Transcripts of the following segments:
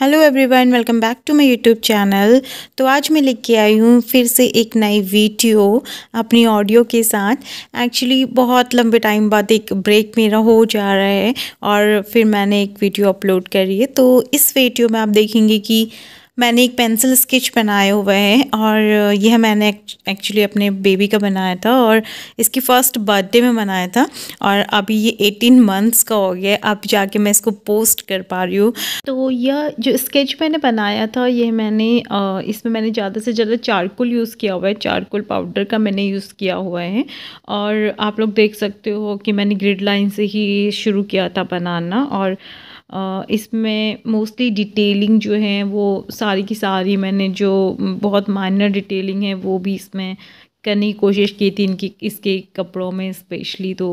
hello everyone welcome back to my YouTube channel तो आज मैं लेके आई हूँ फिर से एक नई वीडियो अपनी ऑडियो के साथ एक्चुअली बहुत लंबे टाइम बाद एक ब्रेक मेरा हो जा रहा है और फिर मैंने एक वीडियो अपलोड करी है तो इस वीडियो में आप देखेंगे कि मैंने एक पेंसिल स्केच बनाया हुआ है और यह मैंने एक्चुअली अपने बेबी का बनाया था और इसकी फ़र्स्ट बर्थडे में बनाया था और अभी ये एटीन मंथ्स का हो गया अब जाके मैं इसको पोस्ट कर पा रही हूँ तो यह जो स्केच मैंने बनाया था यह मैंने इसमें मैंने ज़्यादा से ज़्यादा चारकोल यूज़ किया हुआ है चारकोल पाउडर का मैंने यूज़ किया हुआ है और आप लोग देख सकते हो कि मैंने ग्रिड लाइन से ही शुरू किया था बनाना और इसमें मोस्टली डिटेलिंग जो है वो सारी की सारी मैंने जो बहुत माइनर डिटेलिंग है वो भी इसमें करने की कोशिश की थी इनकी इसके कपड़ों में स्पेशली तो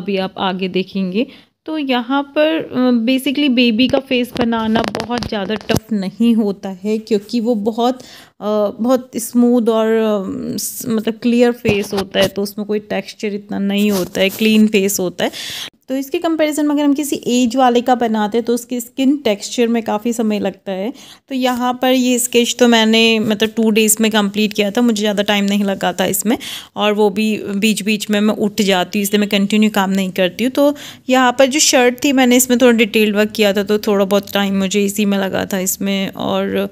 अभी आप आगे देखेंगे तो यहाँ पर बेसिकली बेबी का फेस बनाना बहुत ज़्यादा टफ नहीं होता है क्योंकि वो बहुत बहुत स्मूथ और मतलब क्लियर फेस होता है तो उसमें कोई टेक्सचर इतना नहीं होता है क्लीन फेस होता है तो इसके कंपैरिजन में अगर हम किसी एज वाले का बनाते हैं तो उसकी स्किन टेक्सचर में काफ़ी समय लगता है तो यहाँ पर ये स्केच तो मैंने मतलब टू डेज़ में कंप्लीट किया था मुझे ज़्यादा टाइम नहीं लगा था इसमें और वो भी बीच बीच में मैं उठ जाती हूँ इसलिए मैं कंटिन्यू काम नहीं करती हूँ तो यहाँ पर जो शर्ट थी मैंने इसमें थोड़ा डिटेल वर्क किया था तो थोड़ा बहुत टाइम मुझे इसी में लगा था इसमें और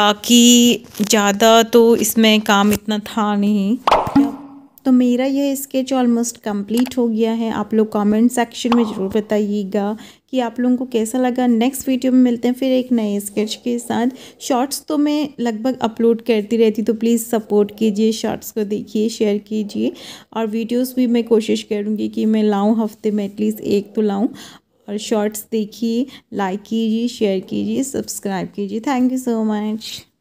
बाकी ज़्यादा तो इसमें काम इतना था नहीं तो मेरा यह स्केच ऑलमोस्ट कंप्लीट हो गया है आप लोग कमेंट सेक्शन में ज़रूर बताइएगा कि आप लोगों को कैसा लगा नेक्स्ट वीडियो में मिलते हैं फिर एक नए स्केच के साथ शॉर्ट्स तो मैं लगभग अपलोड करती रहती तो प्लीज़ सपोर्ट कीजिए शॉर्ट्स को देखिए शेयर कीजिए और वीडियोस भी मैं कोशिश करूँगी कि मैं लाऊँ हफ्ते में एटलीस्ट एक तो लाऊँ और शॉर्ट्स देखिए लाइक कीजिए शेयर कीजिए सब्सक्राइब कीजिए थैंक यू सो मच